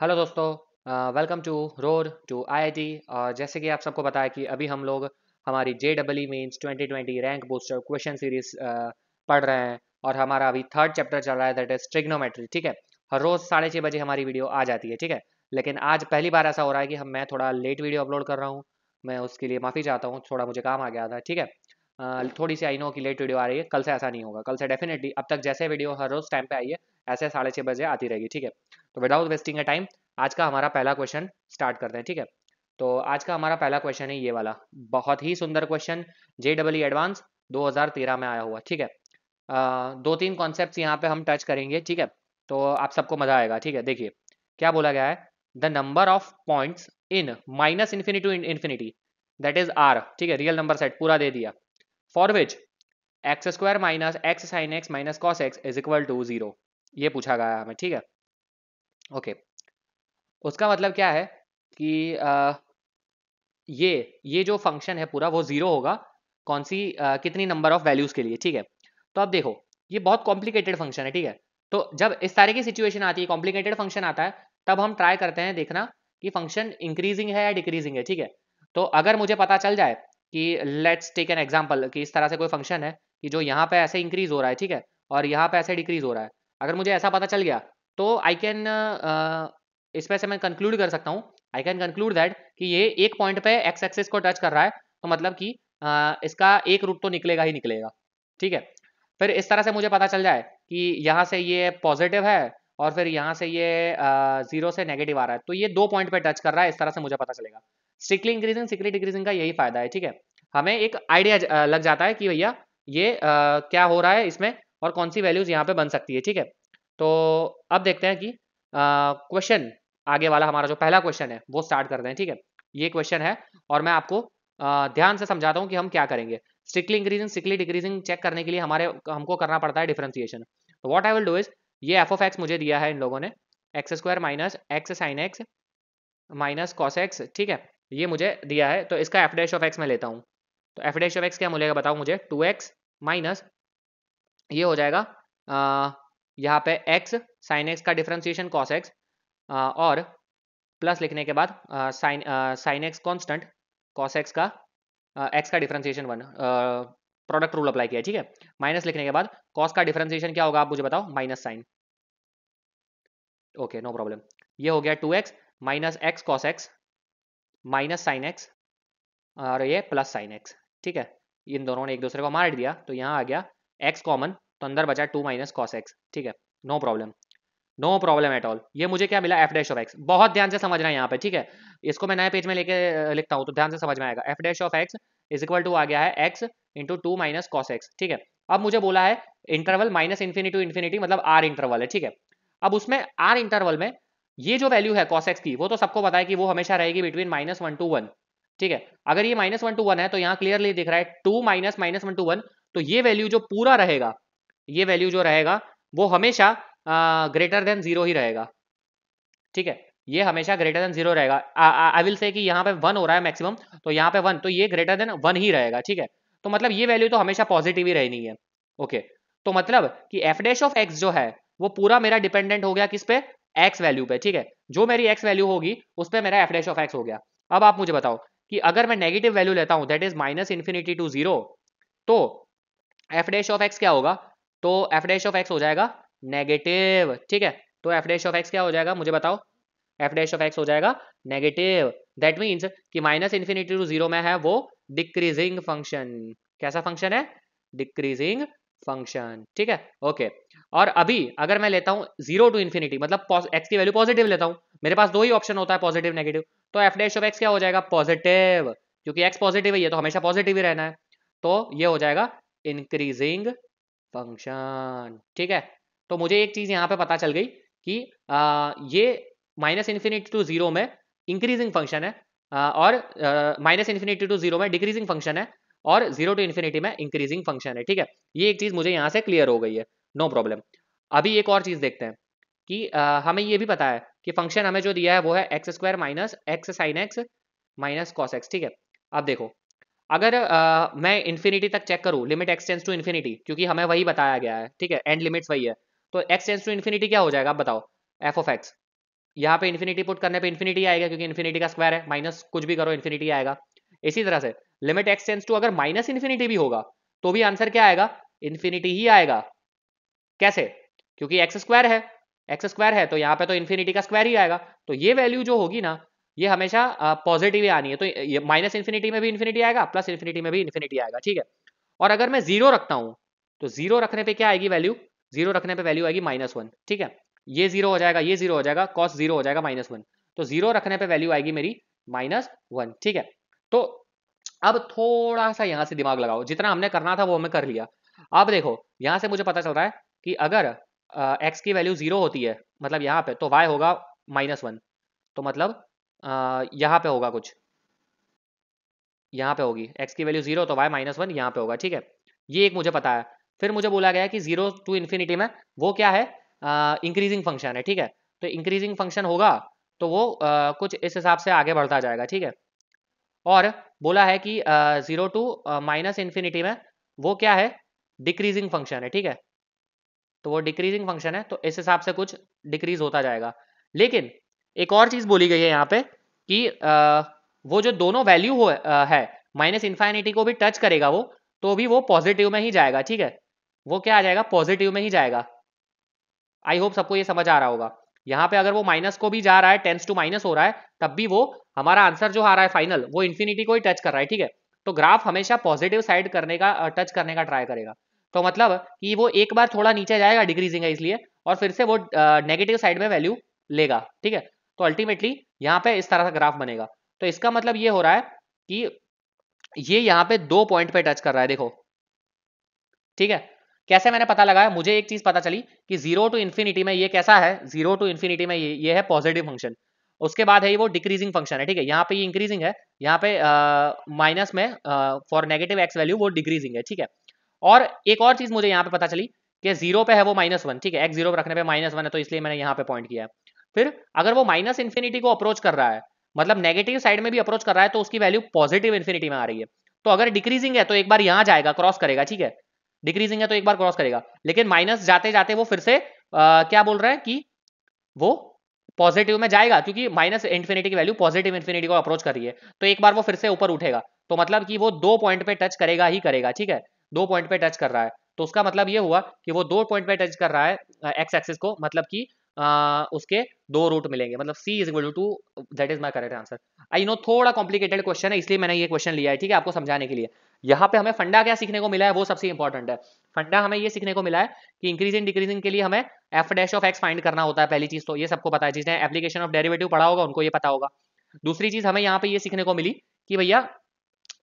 Hello दोस्तों welcome to road to IIT जैसे कि आप सबको पता है कि अभी हम लोग हमारी J W means twenty twenty rank booster question series पढ़ रहे हैं और हमारा अभी थर्ड चैप्टर चल रहा है दैट इज ट्रिग्नोमेट्री ठीक है हर रोज साढ़े छः बजे हमारी वीडियो आ जाती है ठीक है लेकिन आज पहली बार ऐसा हो रहा है कि हम मैं थोड़ा लेट वीडियो अपलोड कर रहा हूँ मैं उसके लिए माफ़ी चाहता हूँ थोड़ा मुझे काम आ गया था ठीक है थोड़ी सी आई नो की लेट वीडियो आ रही है कल से ऐसा नहीं होगा कल से डेफिनेटली अब तक जैसे वीडियो हर रोज टाइम पे आई है ऐसे साढ़े छः बजे आती रहेगी ठीक है तो विदाउट वेस्टिंग ए टाइम आज का हमारा पहला क्वेश्चन स्टार्ट करते हैं ठीक है तो आज का हमारा पहला क्वेश्चन है ये वाला बहुत ही सुंदर क्वेश्चन जे डब्ल्यू एडवांस दो में आया हुआ ठीक है आ, दो तीन कॉन्सेप्ट यहाँ पे हम टच करेंगे ठीक है तो आप सबको मजा आएगा ठीक है देखिए क्या बोला गया है the number of points in minus infinity to infinity that is R ठीक है रियल नंबर सेट पूरा दे दिया for which x square minus x sine x minus cos x is equal to zero ये पूछा गया हमें ठीक है ओके उसका मतलब क्या है कि आ, ये ये जो फंक्शन है पूरा वो जीरो होगा कौन सी आ, कितनी नंबर ऑफ वैल्यूज के लिए ठीक है तो अब देखो ये बहुत कॉम्प्लिकेटेड फंक्शन है ठीक है तो जब इस तरह की सिचुएशन आती है कॉम्प्लिकेटेड फंक्शन आता है तब हम ट्राई करते हैं देखना कि फंक्शन इंक्रीजिंग है या डिक्रीजिंग है ठीक है तो अगर मुझे पता चल जाए कि लेट्स टेक एन एग्जाम्पल कि इस तरह से कोई फंक्शन है कि जो यहाँ पे ऐसे इंक्रीज हो रहा है ठीक है और यहाँ पे ऐसे डिक्रीज हो रहा है अगर मुझे ऐसा पता चल गया तो आई कैन इस पर से मैं कंक्लूड कर सकता हूँ आई कैन कंक्लूड दैट कि ये एक पॉइंट पे एक्स एक्सिस को टच कर रहा है तो मतलब कि uh, इसका एक रूट तो निकलेगा ही निकलेगा ठीक है फिर इस तरह से मुझे पता चल जाए कि यहाँ से ये पॉजिटिव है और फिर यहाँ से ये जीरो uh, से नेगेटिव आ रहा है तो ये दो पॉइंट पे टच कर रहा है इस तरह से मुझे पता चलेगा स्ट्रिकली इंक्रीजिंग सिकली डिक्रीजिंग का यही फायदा है ठीक है हमें एक आइडिया लग जाता है कि भैया ये uh, क्या हो रहा है इसमें और कौन सी वैल्यूज़ यहाँ पे बन सकती है ठीक है तो अब देखते हैं कि क्वेश्चन आगे वाला हमारा जो पहला क्वेश्चन है वो स्टार्ट करते हैं ठीक है ये क्वेश्चन है और मैं आपको आ, ध्यान से समझाता हूँ कि हम क्या करेंगे strictly increasing strictly decreasing check करने के लिए हमारे हमको करना पड़ता है डिफ्रेंसिएशन तो what I will do is ये एफ ऑफ एक्स मुझे दिया है इन लोगों ने x square minus x sine x minus cos x ठीक है ये मुझे दिया है तो इसका एफ डैश ऑफ एक्स मैं लेता हूँ तो एफ डैश ऑफ एक्स क्या मिलेगा बताओ मुझे टू एक्स माइनस ये हो जाएगा यहाँ पे x साइन एक्स का डिफ्रेंसिएशन कॉस एक्स और प्लस लिखने के बाद sine sine x constant cos x का एक्स का differentiation one product rule apply किया ठीक है माइनस लिखने के बाद कॉस का डिफ्रेंसिएशन क्या होगा आप मुझे बताओ minus sine okay no problem ये हो गया two x minus x cos x minus sine x और ये प्लस साइन एक्स ठीक है इन दोनों ने एक दूसरे को मार दिया तो यहाँ आ गया एक्स कॉमन तो अंदर बचा टू माइनस कॉस एक्स ठीक है no problem no problem at all ये मुझे क्या मिला एफ डैश ऑफ एक्स बहुत ध्यान से समझना है यहाँ पे ठीक है इसको मैं नए पेज में लेके लिखता हूँ तो ध्यान से समझ में आएगा f dash of x is equal to आ गया है x into two minus cos x ठीक है अब मुझे बोला है interval minus infinity to infinity मतलब आर इंटरवल है ठीक है अब उसमें आर इंटरवल में ये जो वैल्यू है कॉस एक्स की वो तो सबको बताया कि वो हमेशा रहेगी between minus one to one ठीक है अगर ये माइनस वन टू वन है तो यहाँ क्लियरली दिख रहा है to minus minus one to one तो ये वैल्यू जो पूरा रहेगा ये वैल्यू जो रहेगा वो हमेशा ग्रेटर देन जीरो ही रहेगा ठीक है ये हमेशा ग्रेटर देन जीरो रहेगा आई विल से कि यहाँ पे वन हो रहा है मैक्सिमम तो यहाँ पे वन तो ये ग्रेटर देन वन ही रहेगा ठीक है तो मतलब ये वैल्यू तो हमेशा पॉजिटिव ही रहनी है ओके तो मतलब कि एफ डैश ऑफ एक्स जो है वो पूरा मेरा डिपेंडेंट हो गया किस पे एक्स वैल्यू पे ठीक है जो मेरी एक्स वैल्यू होगी उस पर मेरा एफ डैश ऑफ एक्स हो गया अब आप मुझे बताओ कि अगर मैं नेगेटिव वैल्यू लेता हूँ that is minus infinity to zero तो एफ डैश ऑफ एक्स क्या होगा तो एफ डैश ऑफ एक्स हो जाएगा नेगेटिव ठीक है तो एफ डैश ऑफ एक्स क्या हो जाएगा मुझे बताओ एफ डैश ऑफ एक्स हो जाएगा नेगेटिव दैट मीन्स कि माइनस इन्फिनिटी टू जीरो में है वो डिक्रीजिंग फंक्शन कैसा फंक्शन है डिक्रीजिंग फंक्शन ठीक है ओके okay. और अभी अगर मैं लेता हूं जीरो टू इन्फिनिटी मतलब एक्स की वैल्यू पॉजिटिव लेता हूं मेरे पास दो ही ऑप्शन होता है पॉजिटिव नेगेटिव तो एफ डैश ऑफ एक्स क्या हो जाएगा पॉजिटिव क्योंकि एक्स पॉजिटिव ही है तो हमेशा पॉजिटिव ही रहना है तो ये हो जाएगा इंक्रीजिंग फंक्शन ठीक है तो मुझे एक चीज यहाँ पे पता चल गई कि आ, ये माइनस इन्फिनिटी टू जीरो में इंक्रीजिंग फंक्शन है आ, और माइनस इन्फिनिटी टू जीरो में डिक्रीजिंग फंक्शन है और जीरो टू इन्फिनिटी में इंक्रीजिंग फंक्शन है ठीक है ये एक चीज मुझे यहाँ से क्लियर हो गई है नो no प्रॉब्लम अभी एक और चीज देखते हैं कि आ, हमें ये भी पता है कि फंक्शन हमें जो दिया है वो है x square minus x sine x minus cos x ठीक है अब देखो अगर आ, मैं इन्फिनिटी तक चेक करूँ लिमिट एक्सटेंस टू इन्फिनिटी क्योंकि हमें वही बताया गया है ठीक है एंड लिमिट्स वही है तो एक्सटेंस टू इन्फिनिटी क्या हो जाएगा आप बताओ एफ ऑफ एक्स यहाँ पे इन्फिनिटी पुट करने पे इन्फिनिटी आएगा क्योंकि इन्फिनिटी का स्क्वायर है माइनस कुछ भी करो इन्फिनिटी आएगा इसी तरह से लिमिट एक्सटेंस टू अगर माइनस इन्फिनिटी भी होगा तो भी आंसर क्या आएगा इन्फिनिटी ही आएगा कैसे क्योंकि एक्स स्क्वायर है एक्स स्क्वायर है तो यहाँ पे तो इन्फिनिटी का स्क्वायर ही आएगा तो ये वैल्यू जो होगी ना ये हमेशा पॉजिटिव ही आनी है तो माइनस इन्फिनिटी में भी इन्फिनिटी आएगा प्लस इन्फिनिटी में भी इन्फिनिटी आएगा ठीक है और अगर मैं जीरो रखता हूँ तो जीरो रखने पे क्या आएगी वैल्यू जीरो रखने पे वैल्यू आएगी माइनस वन ठीक है ये जीरो हो जाएगा ये जीरो हो जाएगा कॉस्ट जीरो हो जाएगा माइनस वन तो जीरो रखने पे वैल्यू आएगी मेरी माइनस वन ठीक है तो अब थोड़ा सा यहाँ से दिमाग लगाओ जितना हमने करना था वो हमें कर लिया अब देखो यहाँ से मुझे पता चल रहा है कि अगर एक्स की वैल्यू जीरो होती है मतलब यहाँ पे तो वाई होगा माइनस वन तो मतलब यहाँ पे होगा कुछ यहाँ पे होगी एक्स की वैल्यू जीरो तो y माइनस वन यहाँ पे होगा ठीक है ये एक मुझे पता है फिर मुझे बोला गया कि जीरो टू इन्फिनिटी में वो क्या है इंक्रीजिंग फंक्शन है ठीक है तो इंक्रीजिंग फंक्शन होगा तो वो आ, कुछ इस हिसाब से आगे बढ़ता जाएगा ठीक है और बोला है कि जीरो टू माइनस इन्फिनिटी में वो क्या है डिक्रीजिंग फंक्शन है ठीक है तो वो डिक्रीजिंग फंक्शन है तो इस हिसाब से कुछ डिक्रीज होता जाएगा लेकिन एक और चीज बोली गई है यहाँ पे कि आ, वो जो दोनों वैल्यू हो आ, है माइनस इन्फाइनिटी को भी टच करेगा वो तो भी वो पॉजिटिव में ही जाएगा ठीक है वो क्या आ जाएगा पॉजिटिव में ही जाएगा आई होप सबको ये समझ आ रहा होगा यहाँ पे अगर वो माइनस को भी जा रहा है टेंस टू माइनस हो रहा है तब भी वो हमारा आंसर जो आ रहा है फाइनल वो इन्फिनिटी को ही टच कर रहा है ठीक है तो ग्राफ हमेशा पॉजिटिव साइड करने का टच करने का ट्राई करेगा तो मतलब कि वो एक बार थोड़ा नीचे जाएगा डिक्रीजिंग है इसलिए और फिर से वो नेगेटिव साइड में वैल्यू लेगा ठीक है तो अल्टीमेटली यहाँ पे इस तरह का ग्राफ बनेगा तो इसका मतलब ये हो रहा है कि ये यहाँ पे दो पॉइंट पे टच कर रहा है देखो ठीक है कैसे मैंने पता लगाया मुझे एक चीज पता चली कि जीरो टू इन्फिनिटी में ये कैसा है जीरो टू इन्फिनिटी में ये ये है पॉजिटिव फंक्शन उसके बाद है ये वो डिक्रीजिंग फंक्शन है ठीक है यहाँ पे ये इंक्रीजिंग है यहाँ पे माइनस में फॉर नेगेटिव एक्स वैल्यू वो डिक्रीजिंग है ठीक है और एक और चीज मुझे यहाँ पे पता चली कि जीरो पे है वो माइनस वन ठीक है एक्स जीरो रखने पे माइनस वन है तो इसलिए मैंने यहाँ पे पॉइंट किया है फिर अगर वो माइनस इन्फिनिटी को अप्रोच कर रहा है मतलब नेगेटिव साइड में भी अप्रोच कर रहा है तो उसकी वैल्यू पॉजिटिव इन्फिनिटी में आ रही है तो अगर डिक्रीजिंग है तो एक बार यहां जाएगा क्रॉस करेगा ठीक है डिक्रीजिंग है तो एक बार क्रॉस करेगा लेकिन माइनस जाते जाते वो फिर से आ, क्या बोल रहा है कि वो पॉजिटिव में जाएगा क्योंकि माइनस इन्फिनिटी की वैल्यू पॉजिटिव इन्फिनिटी को अप्रोच कर रही है तो एक बार वो फिर से ऊपर उठेगा तो मतलब कि वो दो पॉइंट पे टच करेगा ही करेगा ठीक है दो पॉइंट पे टच कर रहा है तो उसका मतलब ये हुआ कि वो दो पॉइंट पे टच कर रहा है एक्स एक्सिस को मतलब कि उसके दो रूट मिलेंगे मतलब c is equal to that is my correct answer I know थोड़ा कॉम्प्लिकेटेड क्वेश्चन है इसलिए मैंने ये क्वेश्चन लिया है ठीक है आपको समझाने के लिए यहाँ पे हमें फंडा क्या सीखने को मिला है वो सबसे इंपॉर्टेंट है फंडा हमें ये सीखने को मिला है कि इंक्रीजिंग डिक्रीजिंग के लिए हमें f dash of x find करना होता है पहली चीज तो ये सबको पता है जिसने एप्लीकेशन ऑफ डेरिवेटिव पढ़ा होगा उनको ये पता होगा दूसरी चीज हमें यहाँ पे ये सीखने को मिली कि भैया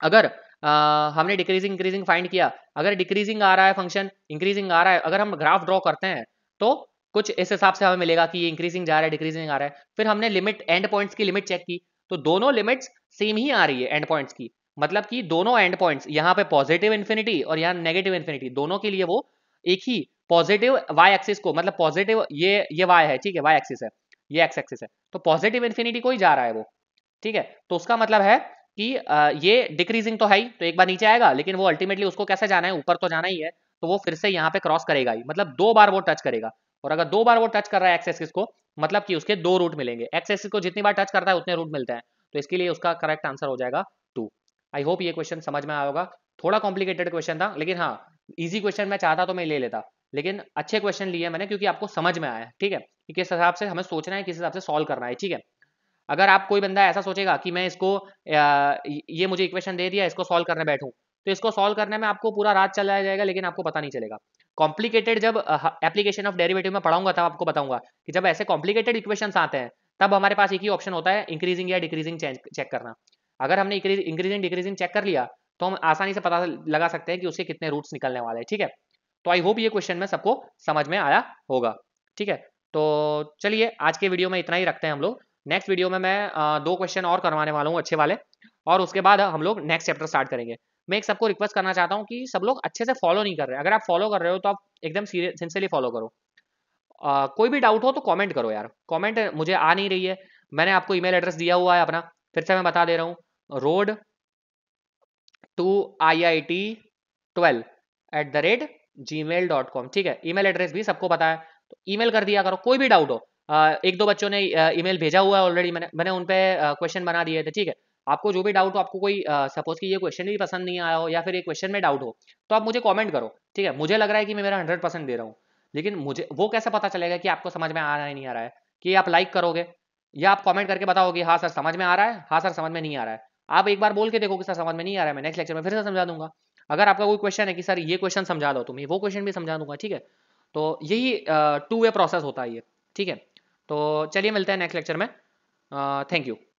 अगर आ, हमने डिक्रीजिंग इंक्रीजिंग फाइंड किया अगर डिक्रीजिंग आ रहा है फंक्शन इंक्रीजिंग आ रहा है अगर हम ग्राफ ड्रॉ करते हैं तो कुछ इस हिसाब से हमें मिलेगा कि ये इंक्रीजिंग जा रहा है डिक्रीजिंग आ रहा है फिर हमने लिमिट एंड पॉइंट्स की लिमिट चेक की तो दोनों लिमिट्स सेम ही आ रही है एंड पॉइंट्स की मतलब कि दोनों एंड पॉइंट्स यहाँ पे पॉजिटिव इन्फिनिटी और यहाँ नेगेटिव इन्फिनिटी दोनों के लिए वो एक ही पॉजिटिव वाई एक्सिस को मतलब पॉजिटिव ये ये वाई है ठीक है वाई एक्सिस है ये एक्स एक्सिस है तो पॉजिटिव इन्फिनिटी को ही जा रहा है वो ठीक है तो उसका मतलब है कि ये डिक्रीजिंग तो है ही तो एक बार नीचे आएगा लेकिन वो अल्टीमेटली उसको कैसे जाना है ऊपर तो जाना ही है तो वो फिर से यहाँ पे क्रॉस करेगा ही मतलब दो बार वो टच करेगा और अगर दो बार वो टच कर रहा है एक्स एक्सिस को मतलब कि उसके दो रूट मिलेंगे एक्स एक्सिस को जितनी बार टच करता है उतने रूट मिलते हैं तो इसके लिए उसका करेक्ट आंसर हो जाएगा टू आई होप ये क्वेश्चन समझ में आया होगा थोड़ा कॉम्प्लिकेटेड क्वेश्चन था लेकिन हाँ इजी क्वेश्चन मैं चाहता तो मैं ले लेता लेकिन अच्छे क्वेश्चन लिए मैंने क्योंकि आपको समझ में आया ठीक है कि किस हिसाब से हमें सोचना है किस हिसाब से सॉल्व करना है ठीक है अगर आप कोई बंदा ऐसा सोचेगा कि मैं इसको ये मुझे इक्वेशन दे दिया इसको सॉल्व करने बैठूं तो इसको सॉल्व करने में आपको पूरा रात चला जाएगा लेकिन आपको पता नहीं चलेगा कॉम्प्लिकेटेड जब एप्लीकेशन ऑफ डेरिवेटिव में पढ़ाऊंगा तब आपको बताऊंगा कि जब ऐसे कॉम्प्लिकेटेड इक्वेशन आते हैं तब हमारे पास एक ही ऑप्शन होता है इंक्रीजिंग या डिक्रीजिंग चेक करना अगर हमने इंक्रीजिंग डिक्रीजिंग चेक कर लिया तो हम आसानी से पता लगा सकते हैं कि उसके कितने रूट्स निकलने वाले हैं ठीक है तो आई होप ये क्वेश्चन में सबको समझ में आया होगा ठीक है तो चलिए आज के वीडियो में इतना ही रखते हैं हम लोग नेक्स्ट वीडियो में मैं दो क्वेश्चन और करवाने वाला हूँ अच्छे वाले और उसके बाद हम लोग नेक्स्ट चैप्टर स्टार्ट करेंगे मैं एक सबको रिक्वेस्ट करना चाहता हूँ कि सब लोग अच्छे से फॉलो नहीं कर रहे अगर आप फॉलो कर रहे हो तो आप एकदम सिंसियरली फॉलो करो Uh, कोई भी डाउट हो तो कमेंट करो यार कमेंट मुझे आ नहीं रही है मैंने आपको ईमेल एड्रेस दिया हुआ है अपना फिर से मैं बता दे रहा हूँ road to I I T twelve at the rate G mail dot com ठीक है ईमेल एड्रेस भी सबको पता है तो ईमेल कर दिया करो कोई भी डाउट हो एक दो बच्चों ने ईमेल भेजा हुआ है ऑलरेडी मैंने मैंने उन पर क्वेश्चन बना दिए थे ठीक है आपको जो भी डाउट हो आपको कोई सपोज uh, कि ये क्वेश्चन भी पसंद नहीं आया हो या फिर ये क्वेश्चन में डाउट हो तो आप मुझे कमेंट करो ठीक है मुझे लग रहा है कि मैं मेरा हंड्रेड परसेंट दे रहा हूँ लेकिन मुझे वो कैसे पता चलेगा कि आपको समझ में आ रहा है नहीं आ रहा है कि आप लाइक करोगे या आप कॉमेंट करके बताओगे हाँ सर समझ में आ रहा है हाँ सर समझ में नहीं आ रहा है आप एक बार बोल के देखो कि सर समझ में नहीं आ रहा है मैं नेक्स्ट लेक्चर में फिर से समझा दूंगा अगर आपका कोई क्वेश्चन है कि सर ये क्वेश्चन समझा दो तुम्हें वो क्वेश्चन भी समझा दूंगा ठीक है तो यही टू वे प्रोसेस होता है ये ठीक है तो चलिए मिलते हैं नेक्स्ट लेक्चर में थैंक यू